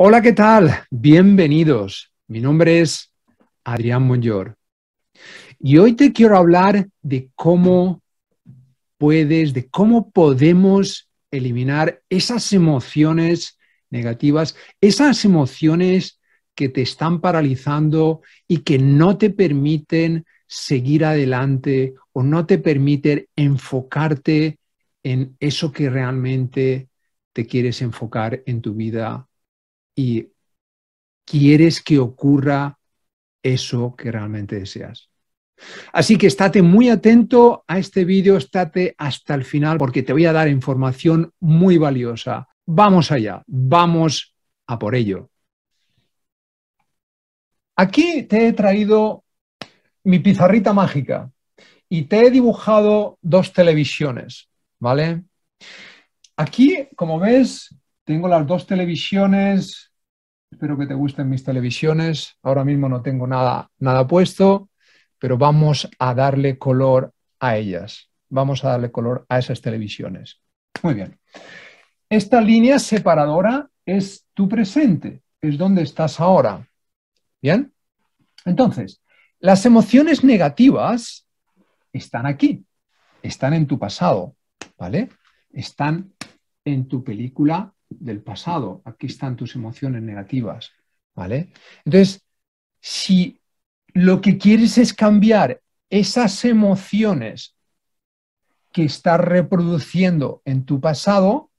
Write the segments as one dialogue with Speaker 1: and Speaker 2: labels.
Speaker 1: Hola, ¿qué tal? Bienvenidos. Mi nombre es Adrián Moyor. Y hoy te quiero hablar de cómo puedes, de cómo podemos eliminar esas emociones negativas, esas emociones que te están paralizando y que no te permiten seguir adelante o no te permiten enfocarte en eso que realmente te quieres enfocar en tu vida y quieres que ocurra eso que realmente deseas. Así que estate muy atento a este vídeo, estate hasta el final porque te voy a dar información muy valiosa. Vamos allá, vamos a por ello. Aquí te he traído mi pizarrita mágica y te he dibujado dos televisiones, ¿vale? Aquí, como ves, tengo las dos televisiones Espero que te gusten mis televisiones. Ahora mismo no tengo nada, nada puesto, pero vamos a darle color a ellas. Vamos a darle color a esas televisiones. Muy bien. Esta línea separadora es tu presente, es donde estás ahora. ¿Bien? Entonces, las emociones negativas están aquí, están en tu pasado, ¿vale? Están en tu película del pasado, aquí están tus emociones negativas, ¿vale? Entonces, si lo que quieres es cambiar esas emociones que estás reproduciendo en tu pasado,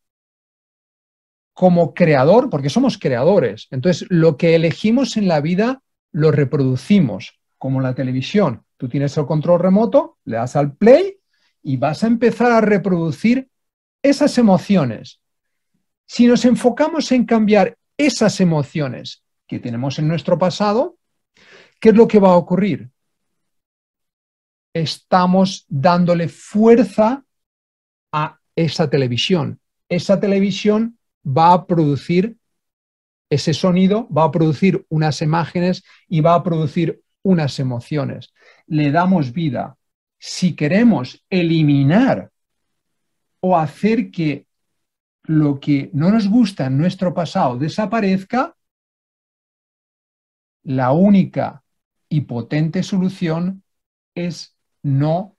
Speaker 1: como creador, porque somos creadores, entonces lo que elegimos en la vida lo reproducimos, como la televisión. Tú tienes el control remoto, le das al play y vas a empezar a reproducir esas emociones si nos enfocamos en cambiar esas emociones que tenemos en nuestro pasado, ¿qué es lo que va a ocurrir? Estamos dándole fuerza a esa televisión. Esa televisión va a producir ese sonido, va a producir unas imágenes y va a producir unas emociones. Le damos vida. Si queremos eliminar o hacer que lo que no nos gusta en nuestro pasado desaparezca, la única y potente solución es no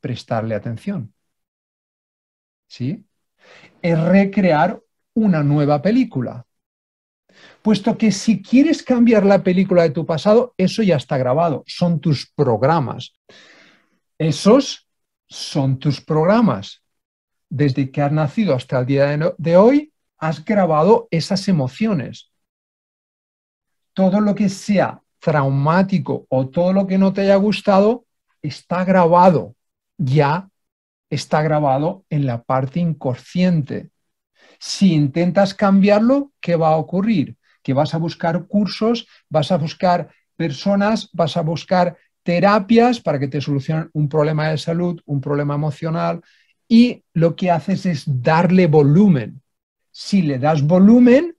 Speaker 1: prestarle atención. ¿Sí? Es recrear una nueva película. Puesto que si quieres cambiar la película de tu pasado, eso ya está grabado, son tus programas. Esos son tus programas desde que has nacido hasta el día de hoy, has grabado esas emociones. Todo lo que sea traumático o todo lo que no te haya gustado está grabado, ya está grabado en la parte inconsciente. Si intentas cambiarlo, ¿qué va a ocurrir? Que vas a buscar cursos, vas a buscar personas, vas a buscar terapias para que te solucionen un problema de salud, un problema emocional, y lo que haces es darle volumen. Si le das volumen,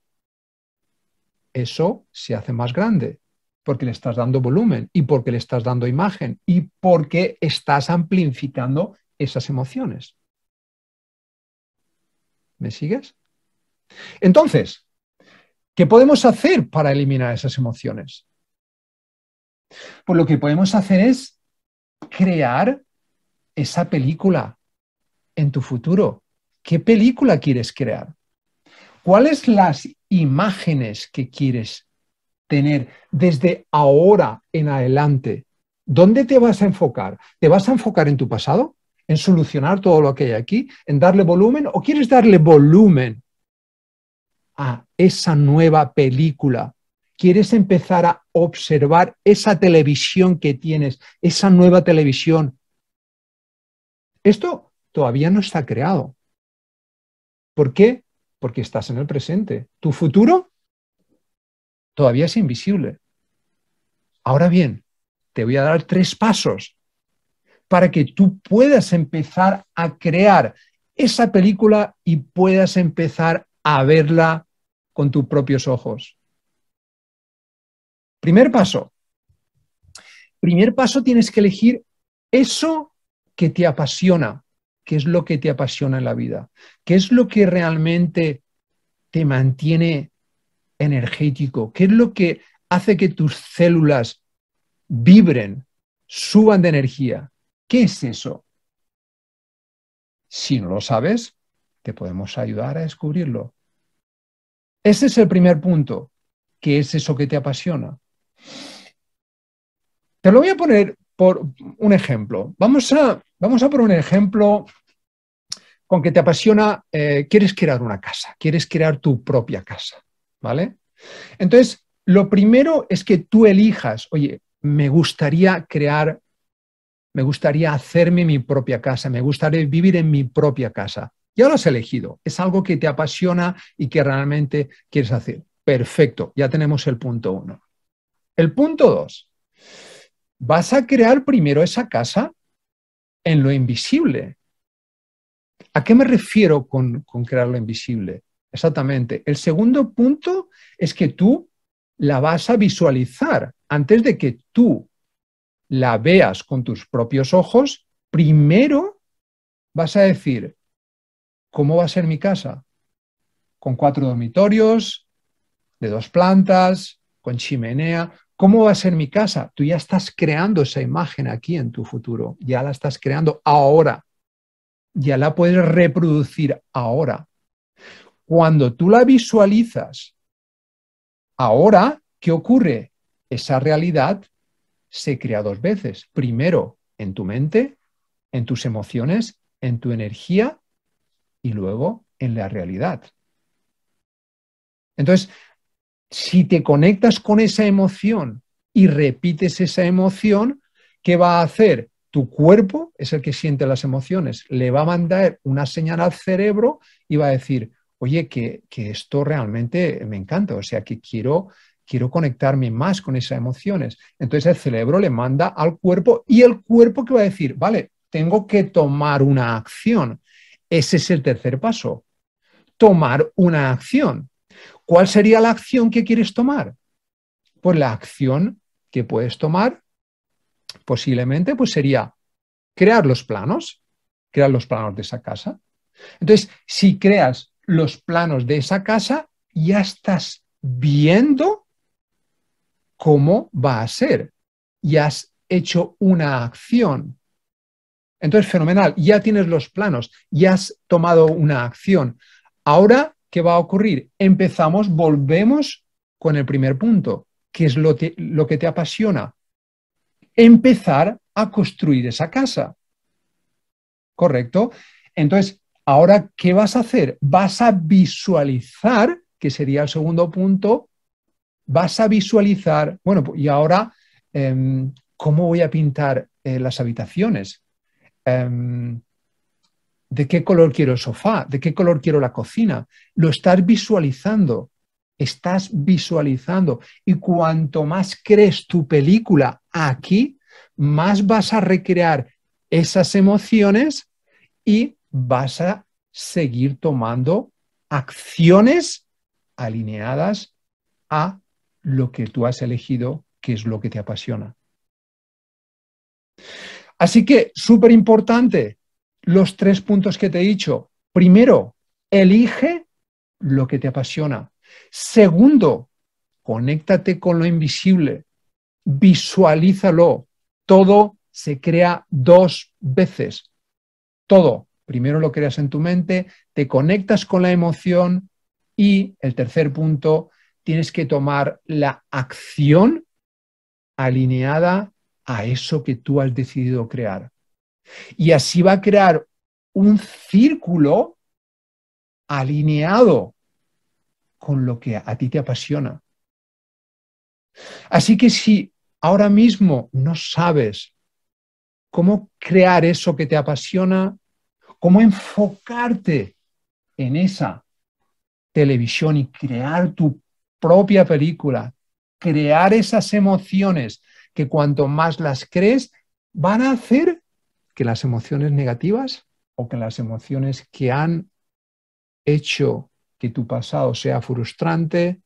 Speaker 1: eso se hace más grande, porque le estás dando volumen y porque le estás dando imagen y porque estás amplificando esas emociones. ¿Me sigues? Entonces, ¿qué podemos hacer para eliminar esas emociones? Pues lo que podemos hacer es crear esa película, en tu futuro? ¿Qué película quieres crear? ¿Cuáles las imágenes que quieres tener desde ahora en adelante? ¿Dónde te vas a enfocar? ¿Te vas a enfocar en tu pasado? ¿En solucionar todo lo que hay aquí? ¿En darle volumen? ¿O quieres darle volumen a esa nueva película? ¿Quieres empezar a observar esa televisión que tienes, esa nueva televisión? Esto todavía no está creado. ¿Por qué? Porque estás en el presente. Tu futuro todavía es invisible. Ahora bien, te voy a dar tres pasos para que tú puedas empezar a crear esa película y puedas empezar a verla con tus propios ojos. Primer paso. Primer paso tienes que elegir eso que te apasiona qué es lo que te apasiona en la vida, qué es lo que realmente te mantiene energético, qué es lo que hace que tus células vibren, suban de energía. ¿Qué es eso? Si no lo sabes, te podemos ayudar a descubrirlo. Ese es el primer punto. ¿Qué es eso que te apasiona? Te lo voy a poner por un ejemplo. Vamos a, vamos a por un ejemplo con que te apasiona, eh, quieres crear una casa, quieres crear tu propia casa, ¿vale? Entonces, lo primero es que tú elijas, oye, me gustaría crear, me gustaría hacerme mi propia casa, me gustaría vivir en mi propia casa. Ya lo has elegido, es algo que te apasiona y que realmente quieres hacer. Perfecto, ya tenemos el punto uno. El punto dos, vas a crear primero esa casa en lo invisible. ¿A qué me refiero con, crear lo invisible? Exactamente. El segundo punto es que tú la vas a visualizar. Antes de que tú la veas con tus propios ojos, primero vas a decir, ¿cómo va a ser mi casa? Con cuatro dormitorios, de dos plantas, con chimenea. ¿Cómo va a ser mi casa? Tú ya estás creando esa imagen aquí en tu futuro, ya la estás creando ahora, ya la puedes reproducir ahora. Cuando tú la visualizas ahora, ¿qué ocurre? Esa realidad se crea dos veces. Primero en tu mente, en tus emociones, en tu energía y luego en la realidad. Entonces, si te conectas con esa emoción y repites esa emoción, ¿qué va a hacer? Tu cuerpo es el que siente las emociones, le va a mandar una señal al cerebro y va a decir, oye, que, esto realmente me encanta, o sea, que quiero, quiero conectarme más con esas emociones. Entonces el cerebro le manda al cuerpo y el cuerpo que va a decir, vale, tengo que tomar una acción. Ese es el tercer paso, tomar una acción. ¿Cuál sería la acción que quieres tomar? Pues la acción que puedes tomar posiblemente pues sería crear los planos, crear los planos de esa casa. Entonces, si creas los planos de esa casa, ya estás viendo cómo va a ser. Ya has hecho una acción. Entonces, fenomenal, ya tienes los planos, ya has tomado una acción. Ahora ¿qué va a ocurrir? Empezamos, volvemos con el primer punto, que es lo, que te apasiona. Empezar a construir esa casa. ¿Correcto? Entonces, ahora, ¿qué vas a hacer? Vas a visualizar, que sería el segundo punto, vas a visualizar, bueno, pues, y ahora, em, ¿cómo voy a pintar eh, las habitaciones? Em, de qué color quiero el sofá, de qué color quiero la cocina. Lo estás visualizando, estás visualizando. Y cuanto más crees tu película aquí, más vas a recrear esas emociones y vas a seguir tomando acciones alineadas a lo que tú has elegido, que es lo que te apasiona. Así que, súper importante, los tres puntos que te he dicho. Primero, elige lo que te apasiona. Segundo, conéctate con lo invisible, visualízalo. Todo se crea dos veces. Todo. Primero lo creas en tu mente, te conectas con la emoción y el tercer punto, tienes que tomar la acción alineada a eso que tú has decidido crear. Y así va a crear un círculo alineado con lo que a ti te apasiona. Así que si ahora mismo no sabes cómo crear eso que te apasiona, cómo enfocarte en esa televisión y crear tu propia película, crear esas emociones que cuanto más las crees, van a hacer que las emociones negativas o que las emociones que han hecho que tu pasado sea frustrante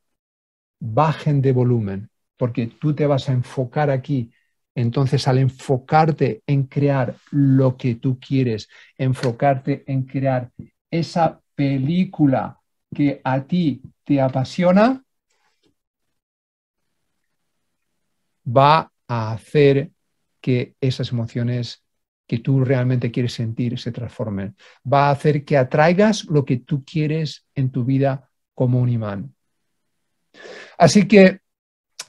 Speaker 1: bajen de volumen, porque tú te vas a enfocar aquí. Entonces, al enfocarte en crear lo que tú quieres, enfocarte en crear esa película que a ti te apasiona, va a hacer que esas emociones que tú realmente quieres sentir se transformen. Va a hacer que atraigas lo que tú quieres en tu vida como un imán. Así que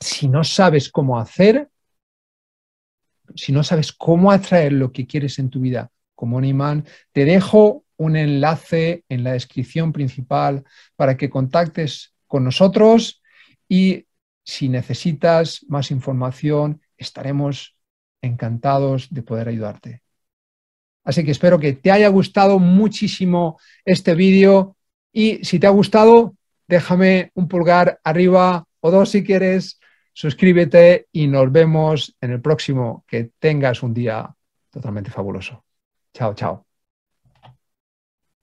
Speaker 1: si no sabes cómo hacer, si no sabes cómo atraer lo que quieres en tu vida como un imán, te dejo un enlace en la descripción principal para que contactes con nosotros y si necesitas más información, estaremos encantados de poder ayudarte. Así que espero que te haya gustado muchísimo este vídeo y si te ha gustado, déjame un pulgar arriba o dos si quieres, suscríbete y nos vemos en el próximo. Que tengas un día totalmente fabuloso. Chao, chao.